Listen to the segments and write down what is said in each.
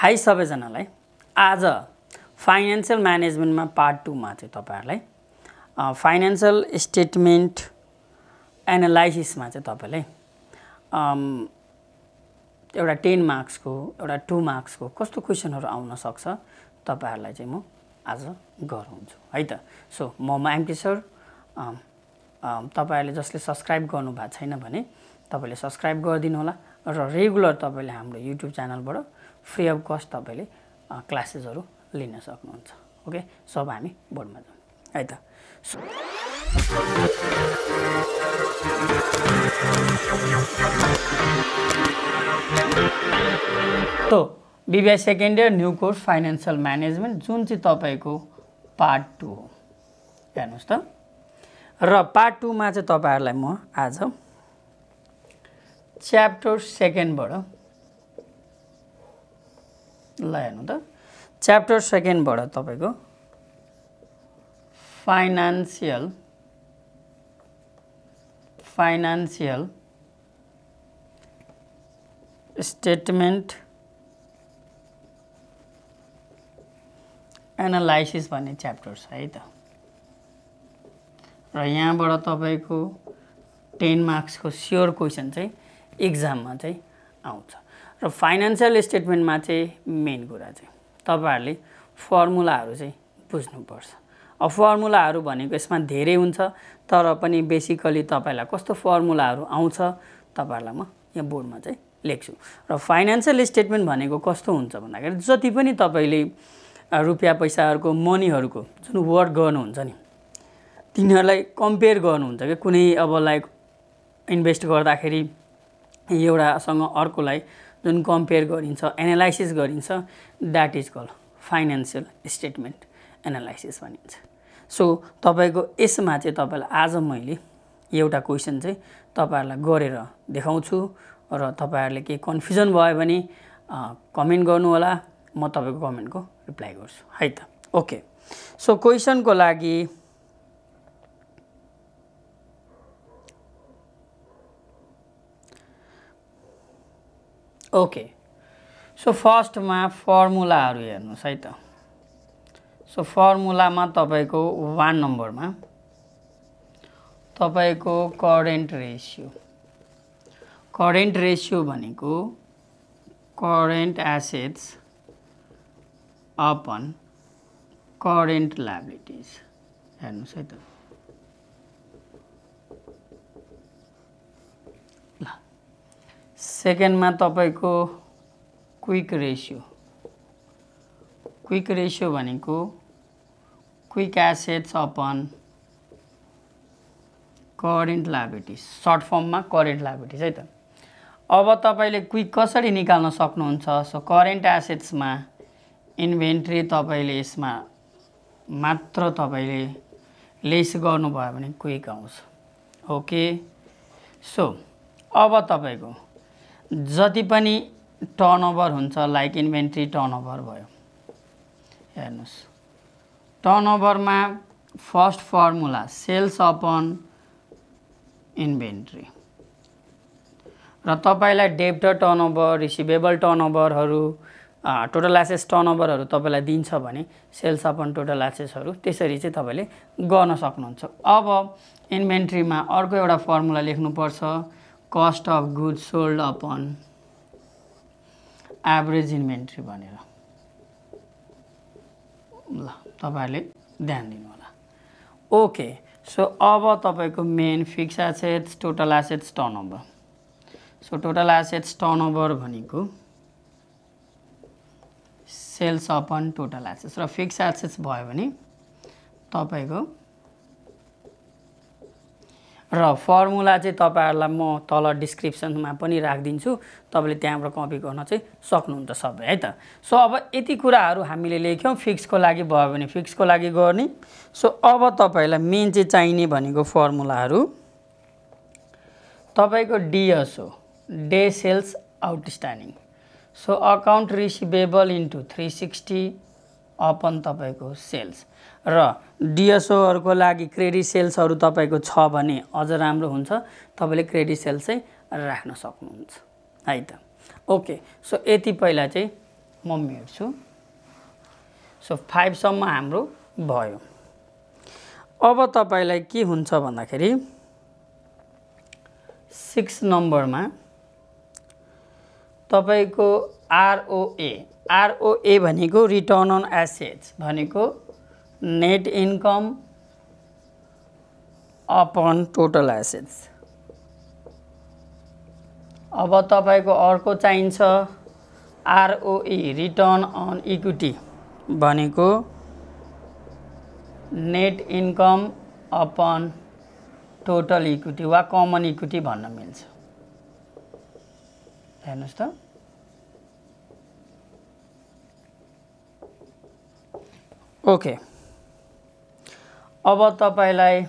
high सबैजनालाई आज financial म्यानेजमेन्टमा part टूमा चाहिँ तपाईँहरूलाई फाइनेन्सियल स्टेटमेन्ट एनालाइसिसमा चाहिँ तपाईँलाई एउटा टेन मार्क्सको एउटा टु मार्क्सको कस्तो क्वेसनहरू आउन सक्छ तपाईँहरूलाई चाहिँ म आज गराउँछु है त सो म एमटी सर तपाईँहरूले जसले सब्सक्राइब गर्नुभएको छैन भने तपाईँले सब्सक्राइब गरिदिनु होला र रेगुलर तपाईँले हाम्रो युट्युब च्यानलबाट फ्री अफ कस्ट तपाईँले क्लासेसहरू लिन सक्नुहुन्छ ओके सब हामी बोर्डमा जाउँ है त तो BBA second year new course financial management जुन चाहिँ तपाईँको पार्ट टू हो हेर्नुहोस् त र पार्ट टूमा चाहिँ तपाईँहरूलाई म आज च्याप्टर सेकेन्डबाट ल हेर्नु त च्याप्टर सेकेन्डबाट तपाईँको फाइनान्सियल फाइनान्सियल स्टेटमेन्ट एनालाइसिस भन्ने च्याप्टर छ है त र यहाँबाट तपाईँको टेन मार्क्सको स्योर क्वेसन चाहिँ इक्जाममा चाहिँ आउँछ र फाइनेन्सियल स्टेटमेन्टमा चाहिँ मेन कुरा चाहिँ तपाईँहरूले फर्मुलाहरू चाहिँ बुझ्नुपर्छ अब फर्मुलाहरू भनेको यसमा धेरै हुन्छ तर पनि बेसिकली तपाईँलाई कस्तो फर्मुलाहरू आउँछ तपाईँहरूलाई म यहाँ बोर्डमा चाहिँ लेख्छु र फाइनेन्सियल स्टेटमेन्ट भनेको कस्तो हुन्छ भन्दाखेरि जति पनि तपाईँले रुपियाँ पैसाहरूको मनीहरूको जुन वर्क गर्नुहुन्छ नि तिनीहरूलाई कम्पेयर गर्नुहुन्छ कि कुनै अब लाइक इन्भेस्ट गर्दाखेरि एउटासँग अर्कोलाई जुन कम्पेयर गरिन्छ एनालाइसिस गरिन्छ that is call financial statement analysis भनिन्छ सो तपाईँको यसमा चाहिँ तपाईँलाई आज मैले एउटा क्वेसन चाहिँ तपाईँहरूलाई गरेर देखाउँछु र तपाईँहरूले केही कन्फ्युजन भयो भने कमेन्ट गर्नुहोला म तपाईँको कमेन्टको रिप्लाई गर्छु है त ओके सो क्वेसनको लागि ओके सो फर्स्टमा फर्मुलाहरू हेर्नुहोस् है त सो फर्मुलामा तपाईँको वान नम्बरमा तपाईँको करेन्ट रेसियो करेन्ट रेसियो भनेको current assets upon current liabilities हेर्नुहोस् है त सेकेन्डमा तपाईँको क्विक रेसियो क्विक रेसियो भनेको quick assets upon current liabilities short फर्ममा करेन्ट लाबिटिज है त अब तपाईँले क्विक कसरी निकाल्न सक्नुहुन्छ सो करेन्ट एसेट्समा इन्भेन्ट्री तपाईँले यसमा मात्र तपाईँले लेस गर्नुभयो भने क्विक आउँछ ओके सो अब तपाईँको जति पनि टर्नओभर हुन्छ लाइक इन्भेन्ट्री टर्नओभर भयो हेर्नुहोस् टर्नओभरमा first formula sales upon inventory र तपाईँलाई टर्न टर्नओभर रिसिभेबल टर्नओभरहरू टोटल एसेस टर्नओभरहरू तपाईँलाई दिन्छ भने सेल्स अपन टोटल एसेसहरू त्यसरी चाहिँ तपाईँले गर्न सक्नुहुन्छ अब इन्भेन्ट्रीमा अर्को एउटा फर्मुला लेख्नुपर्छ cost of good sold upon average inventory भनेर ल तपाईँहरूले ध्यान दिनु होला ओके सो अब तपाईँको main fix assets total assets turnover so total assets turnover भनेको सेल्स अपन टोटल एसेट्स र फिक्स एसेट्स भयो भने तपाईँको र फर्मुला चाहिँ तपाईँहरूलाई म तल डिस्क्रिप्सनमा पनि राखिदिन्छु तपाईँले त्यहाँबाट कपी गर्न चाहिँ सक्नुहुन्छ सबै है त सो अब यति कुराहरू हामीले लेख्यौँ फिक्सको लागि भयो भने फिक्सको लागि गर्ने सो अब तपाईँलाई मेन चाहिँ चाहिने भनेको फर्मुलाहरू तपाईँको DSO day sales outstanding so account receivable into three sixty upon तपाईँको सेल्स र डिएसओहरूको लागि क्रेडिट सेल्सहरू तपाईँको छ भने अझ राम्रो हुन्छ तपाईँले क्रेडिट सेल्स चाहिँ राख्न सक्नुहुन्छ है त ओके सो यति पहिला चाहिँ म मेट्छु सो फाइभसम्म हाम्रो भयो अब तपाईँलाई के हुन्छ भन्दाखेरि सिक्स नम्बरमा तपाईँको आरओए आरओए भनेको रिटर्न अन एसेट्स भनेको net income upon total assets अब तपाईँको अर्को चाहिन्छ आरओई रिटर्न अन इक्विटी भनेको net income upon total equity वा कमन इक्विटी भन्न मिल्छ हेर्नुहोस् त ओके अब तपाईँलाई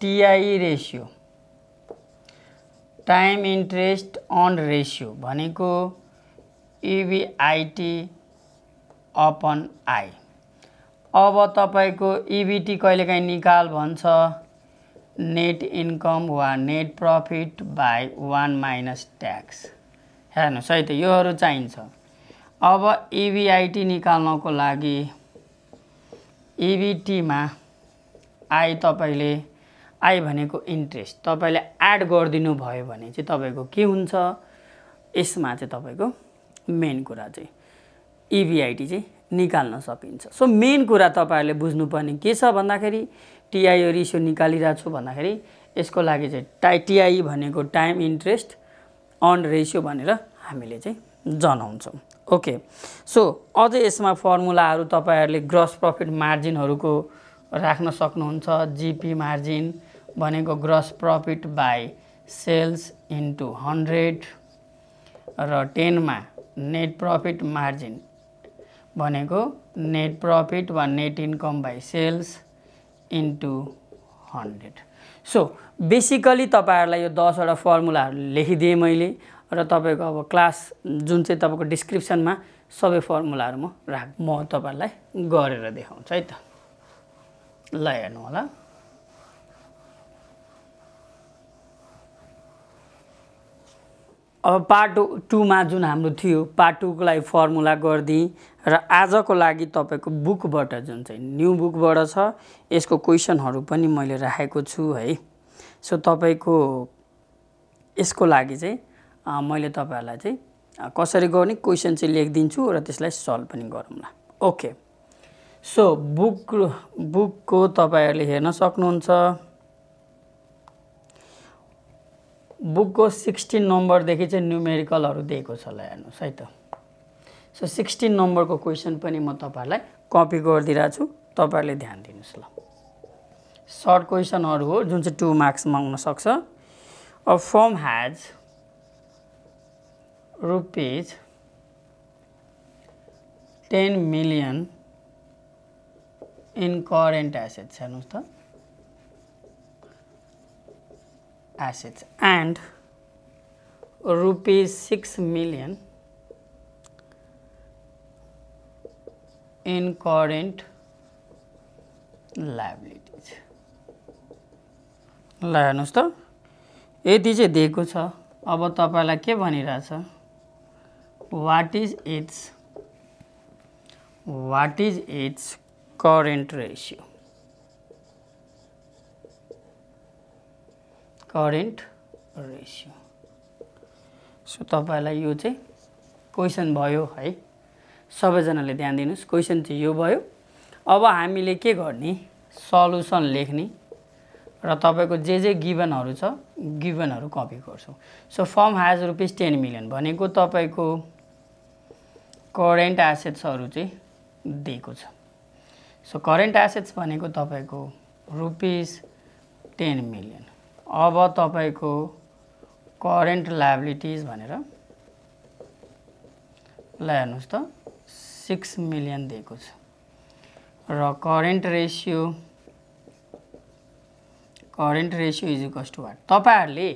TI ratio time interest on ratio भनेको इबिआइटी अपन आई अब तपाईँको इबिटी e कहिलेकाहीँ निकाल भन्छ नेट इन्कम वा net profit by one minus tax हेर्नुहोस् है त योहरू चाहिन्छ अब इबिआइटी e निकाल्नको लागि इबिटीमा e आई तपाईँले आई भनेको इन्ट्रेस्ट तपाईँले एड गरिदिनु भयो भने चाहिँ तपाईँको के हुन्छ यसमा चाहिँ तपाईँको मेन कुरा चाहिँ इबिआइटी e चाहिँ निकाल्न सकिन्छ सो मेन कुरा तपाईँहरूले बुझ्नुपर्ने के छ भन्दाखेरि टिआई रेसियो निकालिरहेको छु भन्दाखेरि यसको लागि चाहिँ टाइ टिआई e भनेको टाइम इन्ट्रेस्ट अन रेसियो भनेर हामीले चाहिँ जनाउँछौँ ओके सो अझै यसमा फर्मुलाहरू तपाईँहरूले ग्रस प्रफिट मार्जिनहरूको राख्न सक्नुहुन्छ जिपी मार्जिन भनेको gross profit by sales into hundred र टेनमा नेट प्रफिट मार्जिन भनेको नेट प्रफिट वा net income by sales into hundred so basically तपाईँहरूलाई यो दसवटा फर्मुलाहरू लेखिदिएँ मैले र तपाईँको अब क्लास जुन चाहिँ तपाईँको डिस्क्रिप्सनमा सबै फर्मुलाहरू म राख म तपाईँहरूलाई गरेर देखाउँछु है त ल हेर्नु होला अब पार्ट टूमा जुन हाम्रो थियो पार्ट टूको लागि फर्मुला गरिदिएँ र आजको लागि तपाईँको बुकबाट जुन चाहिँ न्यु बुकबाट छ यसको क्वेसनहरू पनि मैले राखेको छु है सो तपाईँको यसको लागि चाहिँ मैले तपाईँहरूलाई चाहिँ कसरी गर्ने क्वेसन चाहिँ लेखिदिन्छु र त्यसलाई सल्भ पनि गरौँला ओके सो बुक बुकको तपाईँहरूले हेर्न सक्नुहुन्छ बुकको सिक्सटिन नम्बरदेखि चाहिँ न्युमेरिकलहरू दिएको छ ल हेर्नुहोस् है त सो सिक्सटिन नम्बरको क्वेसन पनि म तपाईँहरूलाई कपी गरिदिइरहेको छु तपाईँहरूले ध्यान दिनुहोस् ल सर्ट क्वेसनहरू हो जुन चाहिँ टु मार्क्समा सक्छ अब firm has rupees 10 million in current assets assets and rupees 6 million in current liabilities ल हेर्नुहोस् त यति चाहिँ दिएको छ अब तपाईँलाई के भनिरहेछ what is its what is its current ratio current ratio so तपाईँलाई यो चाहिँ क्वेसन भयो है सबैजनाले ध्यान दिनुहोस् क्वेसन चाहिँ यो भयो अब हामीले के गर्ने सल्युसन लेख्ने र तपाईँको जे जे गिभनहरू छ गिभनहरू कपी गर्छौँ so firm has rupees ten million भनेको तपाईँको करेन्ट एसेट्सहरू चाहिँ दिएको छ सो करेन्ट एसेट्स भनेको तपाईँको रुपिस टेन मिलियन अब तपाईँको करेन्ट लाइबिलिटिज भनेर ल हेर्नुहोस् त सिक्स मिलियन दिएको छ र current ratio current ratio is equals to what तपाईँहरूले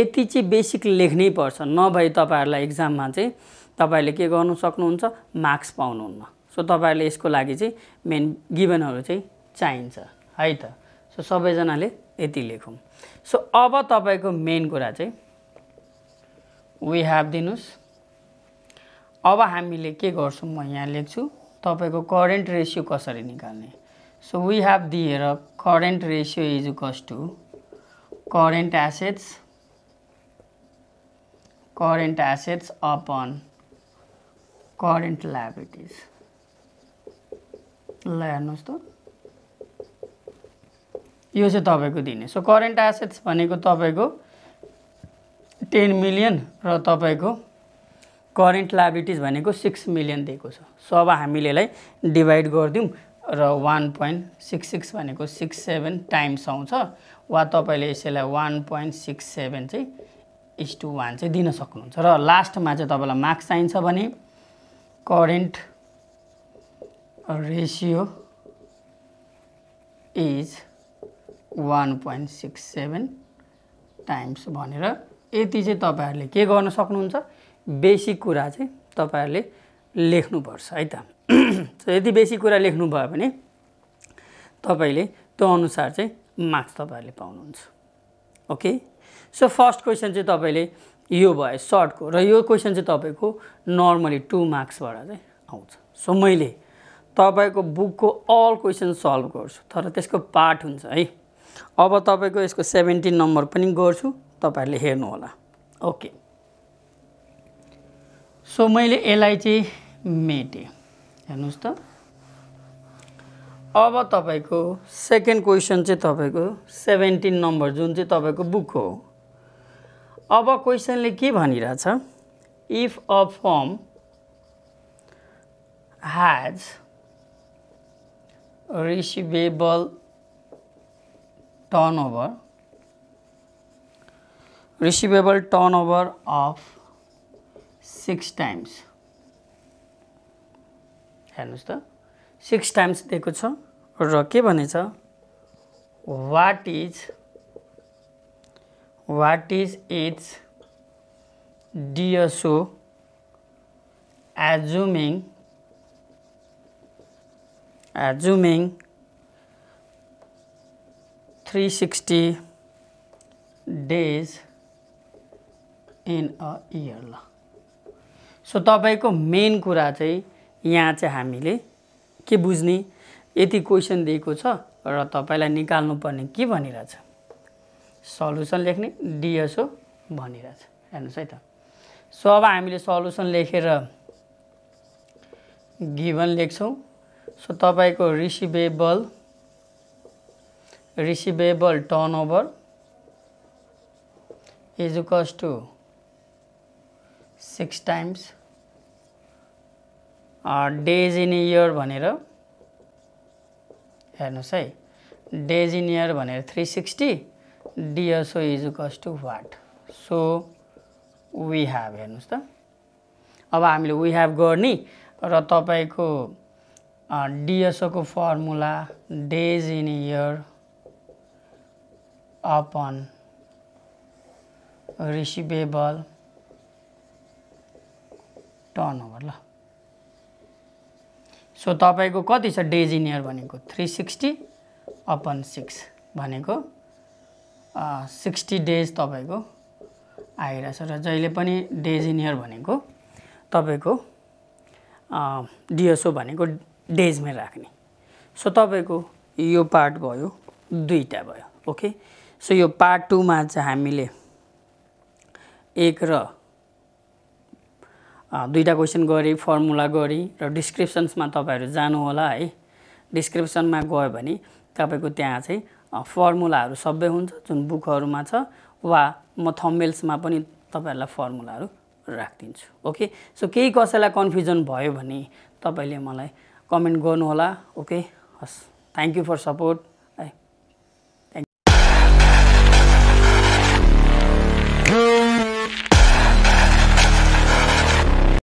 यति चाहिँ बेसिक लेख्नै पर्छ नभए तपाईँहरूलाई इक्जाममा चाहिँ तपाईँहरूले के गर्नु सक्नुहुन्छ मार्क्स पाउनुहुन्न सो तपाईँहरूले यसको लागि चाहिँ मेन गिभनहरू चाहिँ चाहिन्छ है त सो सबैजनाले यति लेखौँ सो अब तपाईँको मेन कुरा चाहिँ वी ह्याभ दिनुहोस् अब हामीले के गर्छौँ म यहाँ लेख्छु तपाईँको करेन्ट रेसियो कसरी निकाल्ने सो वी ह्याभ दिएर current ratio is equals to current assets current assets upon current liabilities ल हेर्नुहोस् त यो चाहिँ तपाईँको दिने सो करेन्ट एसेट्स भनेको तपाईँको टेन मिलियन र तपाईँको करेन्ट लाइबिलिटिज भनेको सिक्स मिलियन दिएको छ सो अब हामीले यसलाई डिभाइड गरिदिउँ र वान पोइन्ट सिक्स सिक्स भनेको सिक्स सेभेन टाइम्स आउँछ वा तपाईँले यसैलाई वान पोइन्ट सिक्स सेभेन चाहिँ इस टु वान चाहिँ दिन सक्नुहुन्छ र लास्टमा चाहिँ तपाईँलाई मार्क्स चाहिन्छ भने current ratio is 1.67 टाइम्स भनेर यति चाहिँ तपाईँहरूले के गर्न सक्नुहुन्छ बेसिक कुरा चाहिँ तपाईँहरूले लेख्नुपर्छ है त यदि बेसिक कुरा लेख्नुभयो भने तपाईँले त्यो अनुसार चाहिँ मार्क्स तपाईँहरूले पाउनुहुन्छ ओके सो फर्स्ट क्वेसन चाहिँ तपाईँले यो भयो सर्टको र यो क्वेसन चाहिँ तपाईँको नर्मली टु मार्क्सबाट चाहिँ आउँछ सो मैले तपाईँको बुकको अल क्वेसन सल्भ गर्छु तर त्यसको पार्ट हुन्छ है अब तपाईँको यसको सेभेन्टिन नम्बर पनि गर्छु तपाईँहरूले हेर्नुहोला ओके सो मैले यसलाई चाहिँ मेटेँ हेर्नुहोस् त अब तपाईँको सेकेन्ड क्वेसन चाहिँ तपाईँको सेभेन्टिन नम्बर जुन चाहिँ तपाईँको बुक हो अब क्वेसनले के भनिरहेछ if a firm has receivable turnover receivable turnover of six times हेर्नुहोस् त सिक्स टाइम्स दिएको छ र के भनेछ what is what is its DSO assuming assuming 360 days in a year ल सो तपाईँको मेन कुरा चाहिँ यहाँ चाहिँ हामीले के बुझ्ने यति क्वेसन दिएको छ र तपाईँलाई निकाल्नुपर्ने के भनिरहेछ सल्युसन लेख्ने डिएसओ भनिरहेछ हेर्नुहोस् है त सो अब हामीले सल्युसन लेखेर गिभन लेख्छौँ सो तपाईँको receivable receivable turnover is equals to six times days in year भनेर हेर्नुहोस् है डेज इन इयर भनेर three sixty DSO is equals to what so we have हेर्नुहोस् त अब हामीले वी ह्याभ गर्ने र तपाईँको डिएसओको formula days in year upon receivable turnover ल सो तपाईँको कति छ डेज इन इयर भनेको थ्री सिक्सटी अपन सिक्स भनेको सिक्सटी डेज तपाईँको आइरहेछ र जहिले पनि डेज इन इयर भनेको तपाईँको डिएसओ भनेको डेजमै राख्ने सो तपाईँको यो पार्ट भयो दुईवटा भयो ओके सो यो पार्ट टूमा चाहिँ हामीले एक र दुईवटा क्वेसन गरी फर्मुला गरी र डिस्क्रिप्सन्समा तपाईँहरू जानुहोला है डिस्क्रिप्सनमा गयो भने तपाईँको त्यहाँ चाहिँ फर्मुलाहरू सबै हुन्छ जुन बुकहरूमा छ वा म थम्बेल्समा पनि तपाईँहरूलाई फर्मुलाहरू राखिदिन्छु ओके सो केही कसैलाई कन्फ्युजन भयो भने तपाईँले मलाई कमेन्ट गर्नुहोला ओके हस् थ्याङ्क यू फर सपोर्ट